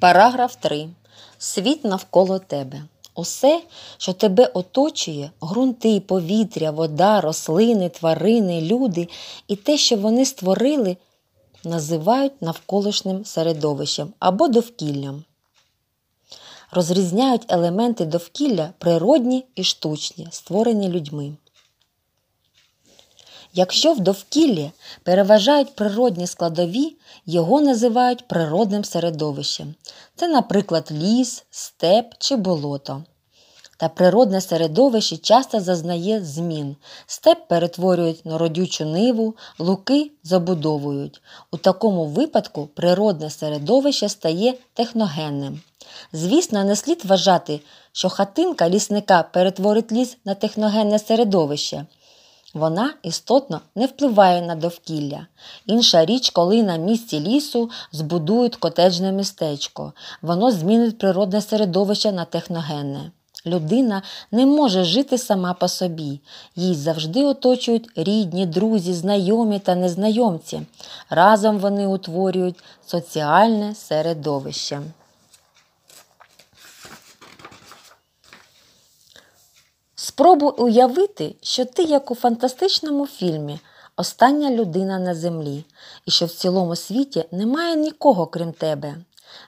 Параграф 3. Світ навколо тебе. Усе, що тебе оточує, ґрунти, повітря, вода, рослини, тварини, люди і те, що вони створили, називають навколишнім середовищем або довкіллям. Розрізняють елементи довкілля природні і штучні, створені людьми. Якщо в довкіллі переважають природні складові, його називають природним середовищем. Це, наприклад, ліс, степ чи болото. Та природне середовище часто зазнає змін. Степ перетворюють на родючу ниву, луки забудовують. У такому випадку природне середовище стає техногенним. Звісно, не слід вважати, що хатинка лісника перетворить ліс на техногенне середовище. Вона істотно не впливає на довкілля. Інша річ, коли на місці лісу збудують котеджне містечко, воно змінить природне середовище на техногенне. Людина не може жити сама по собі, їй завжди оточують рідні, друзі, знайомі та незнайомці. Разом вони утворюють соціальне середовище. Спробуй уявити, що ти, як у фантастичному фільмі, остання людина на землі, і що в цілому світі немає нікого крім тебе.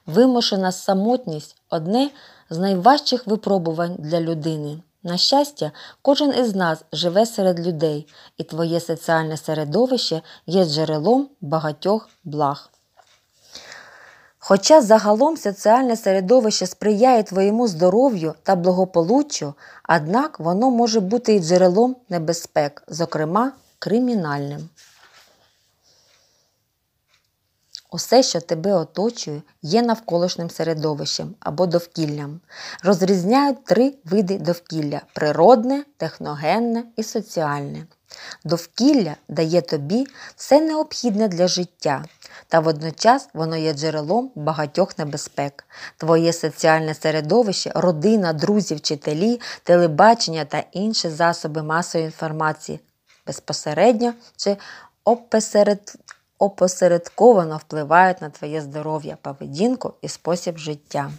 Вимушена самотність одне з найважчих випробувань для людини. На щастя, кожен із нас живе серед людей, і твоє соціальне середовище є джерелом багатьох благ. Хоча загалом соціальне середовище сприяє твоєму здоров'ю та благополуччю, однак воно може бути і джерелом небезпек, зокрема кримінальним. Усе, що тебе оточує, є навколишнім середовищем або довкіллям. Розрізняють три види довкілля природне, техногенне і соціальне. Довкілля дає тобі все необхідне для життя, та водночас воно є джерелом багатьох небезпек. Твоє соціальне середовище, родина, друзі, вчителі, телебачення та інші засоби масової інформації безпосередньо чи обпосеред опосередковано впливають на твоє здоров'я, поведінку і спосіб життя.